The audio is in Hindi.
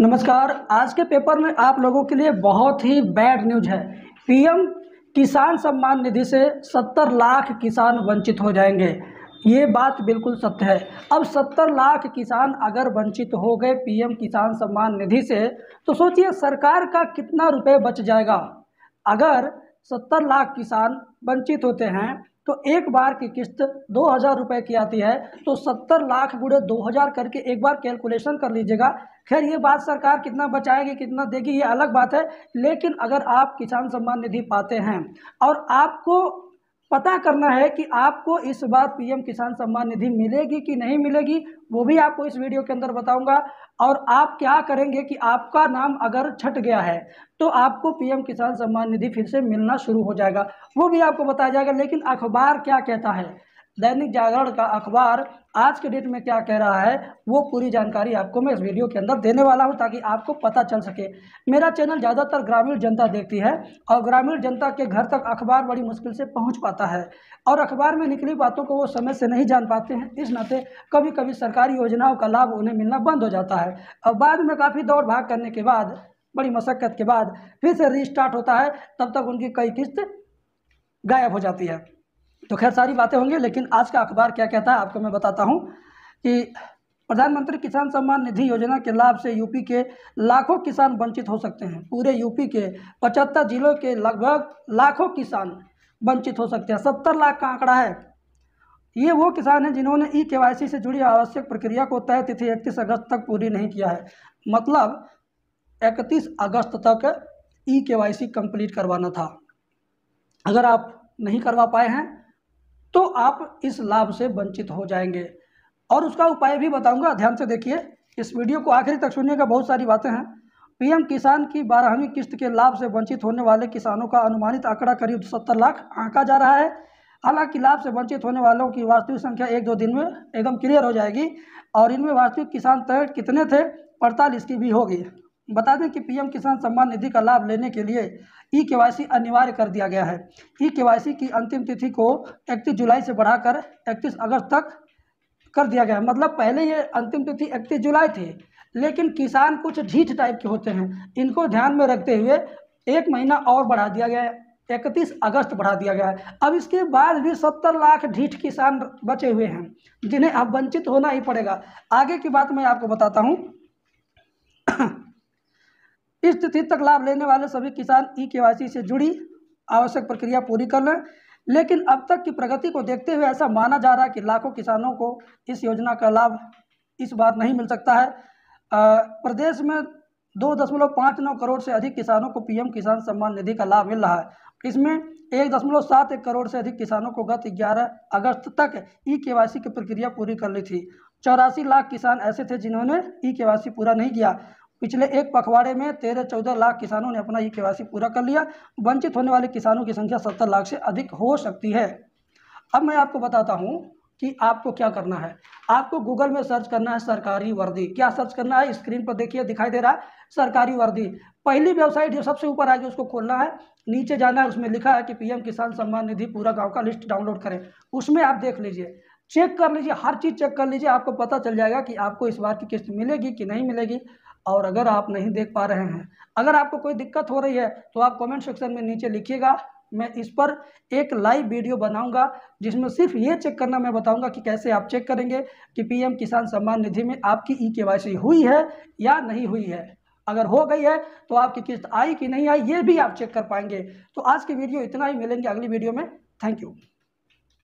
नमस्कार आज के पेपर में आप लोगों के लिए बहुत ही बैड न्यूज है पीएम किसान सम्मान निधि से 70 लाख किसान वंचित हो जाएंगे ये बात बिल्कुल सत्य है अब 70 लाख किसान अगर वंचित हो गए पीएम किसान सम्मान निधि से तो सोचिए सरकार का कितना रुपए बच जाएगा अगर 70 लाख किसान वंचित होते हैं तो एक बार की किस्त दो हज़ार रुपये की आती है तो सत्तर लाख गुड़े दो हज़ार करके एक बार कैलकुलेशन कर लीजिएगा खैर ये बात सरकार कितना बचाएगी कितना देगी ये अलग बात है लेकिन अगर आप किसान सम्मान निधि पाते हैं और आपको पता करना है कि आपको इस बार पीएम किसान सम्मान निधि मिलेगी कि नहीं मिलेगी वो भी आपको इस वीडियो के अंदर बताऊंगा और आप क्या करेंगे कि आपका नाम अगर छट गया है तो आपको पीएम किसान सम्मान निधि फिर से मिलना शुरू हो जाएगा वो भी आपको बताया जाएगा लेकिन अखबार क्या कहता है दैनिक जागरण का अखबार आज के डेट में क्या कह रहा है वो पूरी जानकारी आपको मैं इस वीडियो के अंदर देने वाला हूँ ताकि आपको पता चल सके मेरा चैनल ज़्यादातर ग्रामीण जनता देखती है और ग्रामीण जनता के घर तक अखबार बड़ी मुश्किल से पहुँच पाता है और अखबार में निकली बातों को वो समय से नहीं जान पाते हैं इस नाते कभी कभी सरकारी योजनाओं का लाभ उन्हें मिलना बंद हो जाता है और बाद में काफ़ी दौड़ भाग करने के बाद बड़ी मशक्क़त के बाद फिर से रिस्टार्ट होता है तब तक उनकी कई किस्त गायब हो जाती है तो खैर सारी बातें होंगी लेकिन आज का अखबार क्या कहता है आपको मैं बताता हूँ कि प्रधानमंत्री किसान सम्मान निधि योजना के लाभ से यूपी के लाखों किसान वंचित हो सकते हैं पूरे यूपी के पचहत्तर जिलों के लगभग लाखों किसान वंचित हो सकते हैं सत्तर लाख का आंकड़ा है ये वो किसान हैं जिन्होंने ई के से जुड़ी आवश्यक प्रक्रिया को तय तिथि इकतीस अगस्त तक पूरी नहीं किया है मतलब इकतीस अगस्त तक ई के कंप्लीट करवाना था अगर आप नहीं करवा पाए हैं तो आप इस लाभ से वंचित हो जाएंगे और उसका उपाय भी बताऊंगा ध्यान से देखिए इस वीडियो को आखिरी तक सुनिएगा बहुत सारी बातें हैं पीएम किसान की बारहवीं किस्त के लाभ से वंचित होने वाले किसानों का अनुमानित आंकड़ा करीब सत्तर लाख आंका जा रहा है हालांकि लाभ से वंचित होने वालों की वास्तविक संख्या एक दो दिन में एकदम क्लियर हो जाएगी और इनमें वास्तविक किसान तय कितने थे पड़ताल इसकी भी होगी बता दें कि पीएम किसान सम्मान निधि का लाभ लेने के लिए ई के अनिवार्य कर दिया गया है ई के की अंतिम तिथि को 31 जुलाई से बढ़ाकर 31 अगस्त तक कर दिया गया है मतलब पहले ये अंतिम तिथि 31 जुलाई थी लेकिन किसान कुछ ढीठ टाइप के होते हैं इनको ध्यान में रखते हुए एक महीना और बढ़ा दिया गया है इकतीस अगस्त बढ़ा दिया गया है अब इसके बाद भी सत्तर लाख ढीठ किसान बचे हुए हैं जिन्हें अब वंचित होना ही पड़ेगा आगे की बात मैं आपको बताता हूँ इस तिथि तक लाभ लेने वाले सभी किसान ई के से जुड़ी आवश्यक प्रक्रिया पूरी कर लें लेकिन अब तक की प्रगति को देखते हुए ऐसा माना जा रहा है कि लाखों किसानों को इस योजना का लाभ इस बार नहीं मिल सकता है आ, प्रदेश में दो दशमलव पाँच नौ करोड़ से अधिक किसानों को पीएम किसान सम्मान निधि का लाभ मिल रहा है इसमें एक दशमलव सात एक करोड़ से अधिक किसानों को गत ग्यारह अगस्त तक ई के की प्रक्रिया पूरी कर ली थी चौरासी लाख किसान ऐसे थे जिन्होंने ई के पूरा नहीं किया पिछले एक पखवाड़े में तेरह चौदह लाख किसानों ने अपना ये केवासी पूरा कर लिया वंचित होने वाले किसानों की संख्या सत्तर लाख से अधिक हो सकती है अब मैं आपको बताता हूँ कि आपको क्या करना है आपको गूगल में सर्च करना है सरकारी वर्दी क्या सर्च करना है स्क्रीन पर देखिए दिखाई दे रहा है सरकारी वर्दी पहली वेबसाइट जो सबसे ऊपर आएगी उसको खोलना है नीचे जाना है उसमें लिखा है कि पीएम किसान सम्मान निधि पूरा गांव का लिस्ट डाउनलोड करें उसमें आप देख लीजिए चेक कर लीजिए हर चीज़ चेक कर लीजिए आपको पता चल जाएगा कि आपको इस बार की किस्त मिलेगी कि नहीं मिलेगी और अगर आप नहीं देख पा रहे हैं अगर आपको कोई दिक्कत हो रही है तो आप कमेंट सेक्शन में नीचे लिखिएगा मैं इस पर एक लाइव वीडियो बनाऊंगा जिसमें सिर्फ ये चेक करना मैं बताऊंगा कि कैसे आप चेक करेंगे कि पीएम किसान सम्मान निधि में आपकी ई e के हुई है या नहीं हुई है अगर हो गई है तो आपकी किस्त आई कि नहीं आई ये भी आप चेक कर पाएंगे तो आज की वीडियो इतना ही मिलेंगे अगली वीडियो में थैंक यू